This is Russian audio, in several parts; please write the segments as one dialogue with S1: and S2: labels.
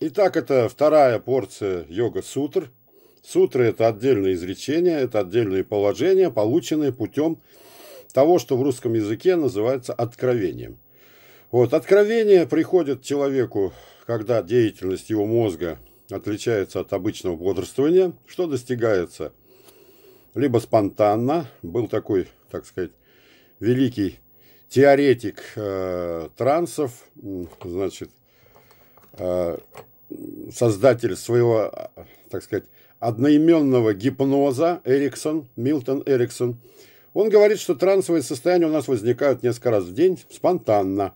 S1: Итак, это вторая порция йога-сутр. Сутры – это отдельные изречения, это отдельные положения, полученные путем того, что в русском языке называется откровением. Вот, откровение приходит человеку, когда деятельность его мозга отличается от обычного бодрствования, что достигается либо спонтанно, был такой, так сказать, великий теоретик э, трансов, значит, э, создатель своего, так сказать, одноименного гипноза Эриксон, Милтон Эриксон, он говорит, что трансовые состояния у нас возникают несколько раз в день спонтанно.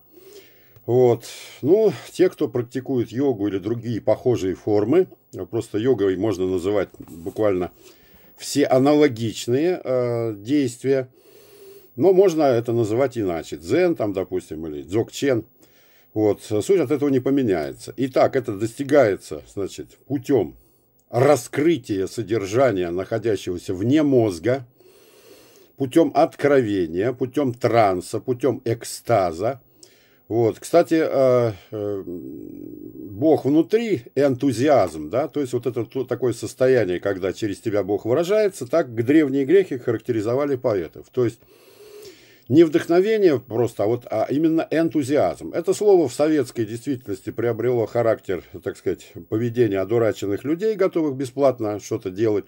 S1: Вот. Ну, те, кто практикует йогу или другие похожие формы, просто йогой можно называть буквально все аналогичные э, действия, но можно это называть иначе. Дзен, там, допустим, или дзокчен – вот, суть от этого не поменяется. Итак, это достигается, значит, путем раскрытия содержания, находящегося вне мозга, путем откровения, путем транса, путем экстаза. Вот, кстати, э, э, Бог внутри – энтузиазм, да, то есть вот это то, такое состояние, когда через тебя Бог выражается, так древние греки характеризовали поэтов. То есть не вдохновение просто, а, вот, а именно энтузиазм. Это слово в советской действительности приобрело характер, так сказать, поведения одураченных людей, готовых бесплатно что-то делать,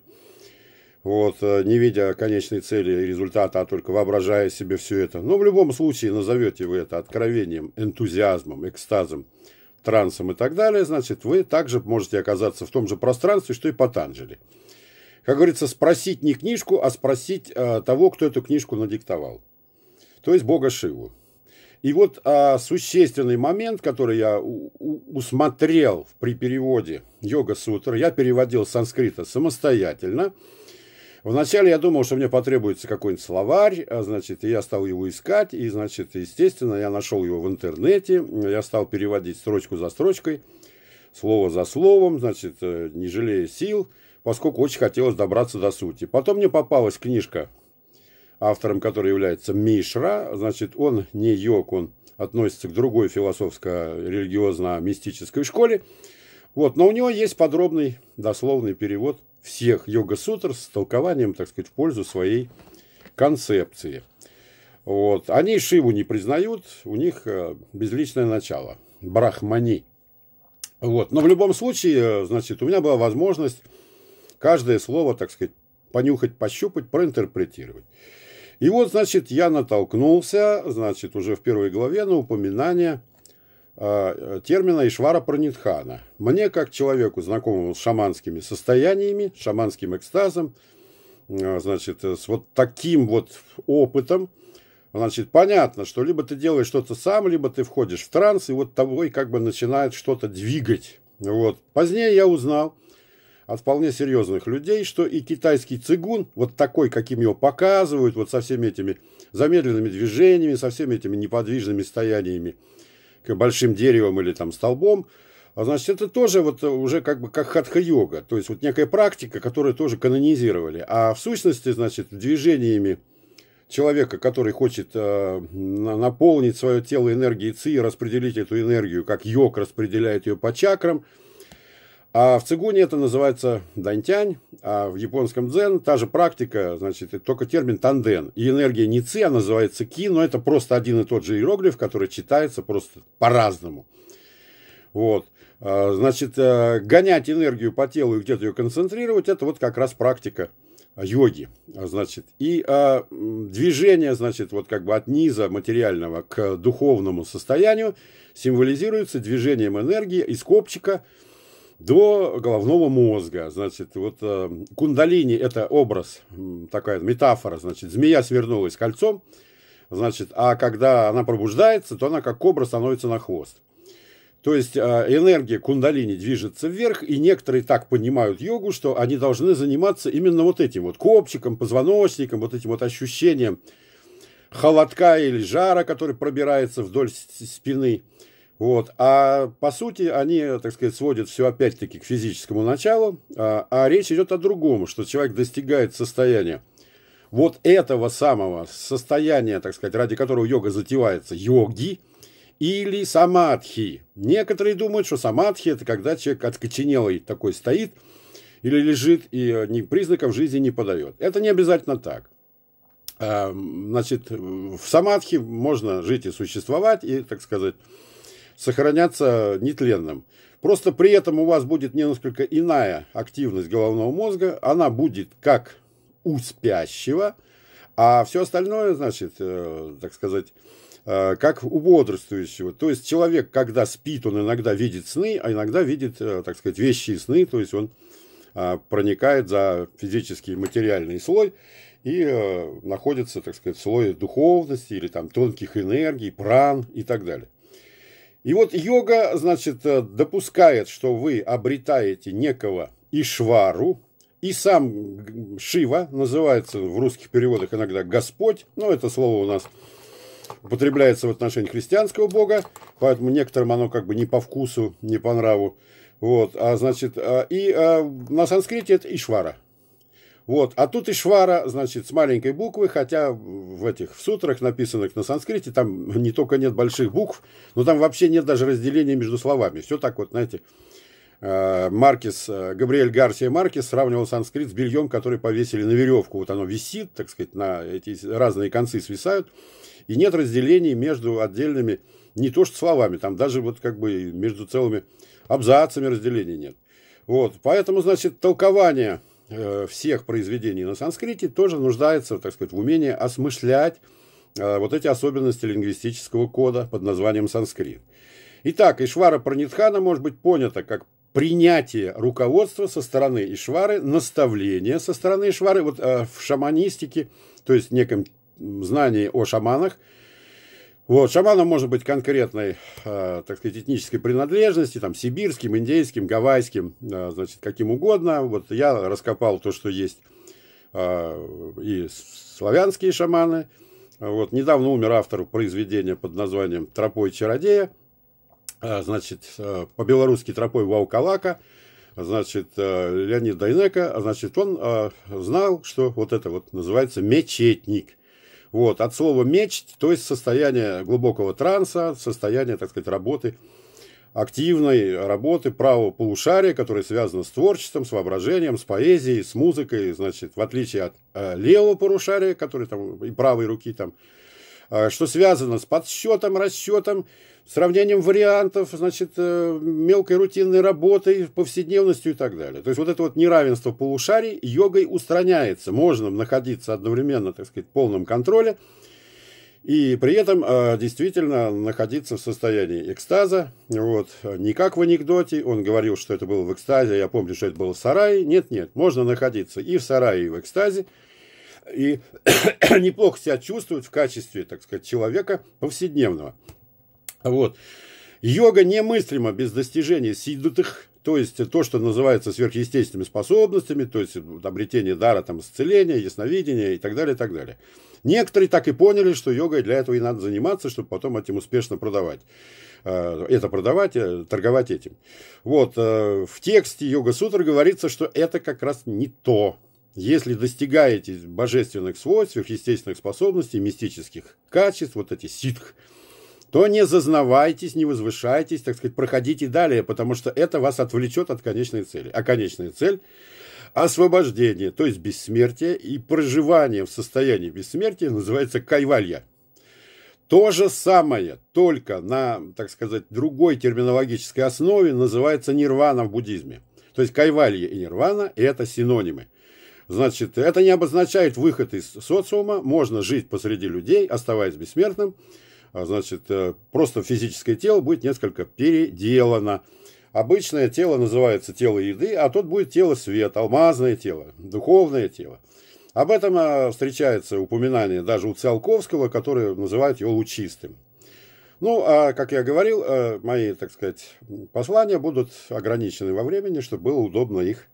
S1: вот, э, не видя конечной цели и результата, а только воображая себе все это. Но в любом случае назовете вы это откровением, энтузиазмом, экстазом, трансом и так далее, значит, вы также можете оказаться в том же пространстве, что и Патанджели как говорится, спросить не книжку, а спросить э, того, кто эту книжку надиктовал то есть бога Шиву. И вот а, существенный момент, который я у, у, усмотрел при переводе йога сутра, я переводил с санскрита самостоятельно. Вначале я думал, что мне потребуется какой-нибудь словарь, а, значит, и я стал его искать, и, значит, естественно, я нашел его в интернете, я стал переводить строчку за строчкой, слово за словом, значит, э, не жалея сил, поскольку очень хотелось добраться до сути. Потом мне попалась книжка автором которой является Мишра, значит, он не йог, он относится к другой философско-религиозно-мистической школе. Вот, но у него есть подробный дословный перевод всех йога-сутр с толкованием, так сказать, в пользу своей концепции. Вот. Они Шиву не признают, у них э, безличное начало, брахмани. Вот. Но в любом случае, э, значит, у меня была возможность каждое слово, так сказать, понюхать, пощупать, проинтерпретировать. И вот, значит, я натолкнулся, значит, уже в первой главе на упоминание а, э, термина Ишвара Пранитхана. Мне, как человеку, знакомому с шаманскими состояниями, шаманским экстазом, а, значит, э, с вот таким вот опытом, значит, понятно, что либо ты делаешь что-то сам, либо ты входишь в транс, и вот тобой как бы начинает что-то двигать. Вот. Позднее я узнал, от вполне серьезных людей, что и китайский цигун, вот такой, каким его показывают, вот со всеми этими замедленными движениями, со всеми этими неподвижными стояниями к большим деревом или там столбом, а значит, это тоже вот уже как бы как хатха-йога, то есть вот некая практика, которую тоже канонизировали. А в сущности, значит, движениями человека, который хочет э, наполнить свое тело энергией ци, и распределить эту энергию, как йог распределяет ее по чакрам, а в цигуне это называется дантянь, а в японском дзен та же практика, значит, только термин танден. И энергия не ци, а называется ки, но это просто один и тот же иероглиф, который читается просто по-разному. Вот. А, значит, э, гонять энергию по телу и где-то ее концентрировать, это вот как раз практика а, йоги, а, значит, и э, движение, значит, вот как бы от низа материального к духовному состоянию символизируется движением энергии из копчика, до головного мозга. Значит, вот э, кундалини – это образ, такая метафора, значит, змея свернулась кольцом, значит, а когда она пробуждается, то она как кобра становится на хвост. То есть э, энергия кундалини движется вверх, и некоторые так понимают йогу, что они должны заниматься именно вот этим вот копчиком, позвоночником, вот этим вот ощущением холодка или жара, который пробирается вдоль спины – вот. А по сути они, так сказать, сводят все опять-таки к физическому началу, а, а речь идет о другом, что человек достигает состояния вот этого самого состояния, так сказать, ради которого йога затевается, йоги или самадхи. Некоторые думают, что самадхи – это когда человек откоченелый такой стоит или лежит и э, ни признаков жизни не подает. Это не обязательно так. Эм, значит, в самадхи можно жить и существовать, и, так сказать, сохраняться нетленным. Просто при этом у вас будет несколько иная активность головного мозга. Она будет как у спящего, а все остальное, значит, э, так сказать, э, как у бодрствующего. То есть человек, когда спит, он иногда видит сны, а иногда видит, э, так сказать, вещи и сны. То есть он э, проникает за физический материальный слой и э, находится, так сказать, в слое духовности или там тонких энергий, пран и так далее. И вот йога, значит, э, допускает, что вы обретаете некого Ишвару, и сам Шива называется в русских переводах иногда Господь, но ну, это слово у нас употребляется в отношении христианского бога, поэтому некоторым оно как бы не по вкусу, не по нраву. Вот, а значит, э, и э, на санскрите это Ишвара – вот. А тут и швара, значит, с маленькой буквы, хотя в этих в сутрах, написанных на санскрите, там не только нет больших букв, но там вообще нет даже разделения между словами. Все так вот, знаете, э, Маркес, э, Габриэль Гарсия Маркес сравнивал санскрит с бельем, который повесили на веревку. Вот оно висит, так сказать, на эти разные концы свисают. И нет разделений между отдельными, не то что словами, там даже вот как бы между целыми абзацами разделений нет. Вот, поэтому, значит, толкование – Э, всех произведений на санскрите тоже нуждается, так сказать, в умении осмыслять э, вот эти особенности лингвистического кода под названием санскрит. Итак, Ишвара Пранитхана может быть понято как принятие руководства со стороны Ишвары, наставление со стороны Ишвары. Вот э, в шаманистике, то есть в неком знании о шаманах – вот, шаманом может быть конкретной, э, так сказать, этнической принадлежности, там, сибирским, индейским, гавайским, э, значит, каким угодно. Вот я раскопал то, что есть э, и славянские шаманы. Вот, недавно умер автор произведения под названием «Тропой чародея», э, значит, э, по-белорусски «Тропой Ваукалака», значит, э, Леонид Дайнека, значит, он э, знал, что вот это вот называется «мечетник». Вот, от слова меч, то есть состояние глубокого транса, состояние, так сказать, работы, активной работы правого полушария, которое связано с творчеством, с воображением, с поэзией, с музыкой, значит, в отличие от э, левого полушария, который там и правой руки там а, что связано с подсчетом, расчетом, сравнением вариантов, значит, э, мелкой рутинной работой, повседневностью и так далее. То есть вот это вот неравенство полушарий йогой устраняется. Можно находиться одновременно, так сказать, в полном контроле и при этом э, действительно находиться в состоянии экстаза. Вот. Не как в анекдоте, он говорил, что это было в экстазе, а я помню, что это было в сарае. Нет, нет, можно находиться и в сарае, и в экстазе и неплохо себя чувствует в качестве, так сказать, человека повседневного. Вот. Йога немыслима без достижения сидутых, то есть то, что называется сверхъестественными способностями, то есть обретение дара, там, исцеления, ясновидения и так далее, и так далее. Некоторые так и поняли, что йогой для этого и надо заниматься, чтобы потом этим успешно продавать. Э, это продавать, э, торговать этим. Вот, э, в тексте Йога Сутра говорится, что это как раз не то. Если достигаете божественных свойств, естественных способностей, мистических качеств, вот эти ситх, то не зазнавайтесь, не возвышайтесь, так сказать, проходите далее, потому что это вас отвлечет от конечной цели. А конечная цель – освобождение, то есть бессмертие, и проживание в состоянии бессмертия называется кайвалья. То же самое, только на, так сказать, другой терминологической основе называется нирвана в буддизме. То есть кайвалья и нирвана – это синонимы. Значит, это не обозначает выход из социума, можно жить посреди людей, оставаясь бессмертным, а, значит, э, просто физическое тело будет несколько переделано. Обычное тело называется тело еды, а тут будет тело свет, алмазное тело, духовное тело. Об этом а, встречается упоминание даже у Циолковского, который называет его лучистым. Ну, а, как я говорил, э, мои, так сказать, послания будут ограничены во времени, чтобы было удобно их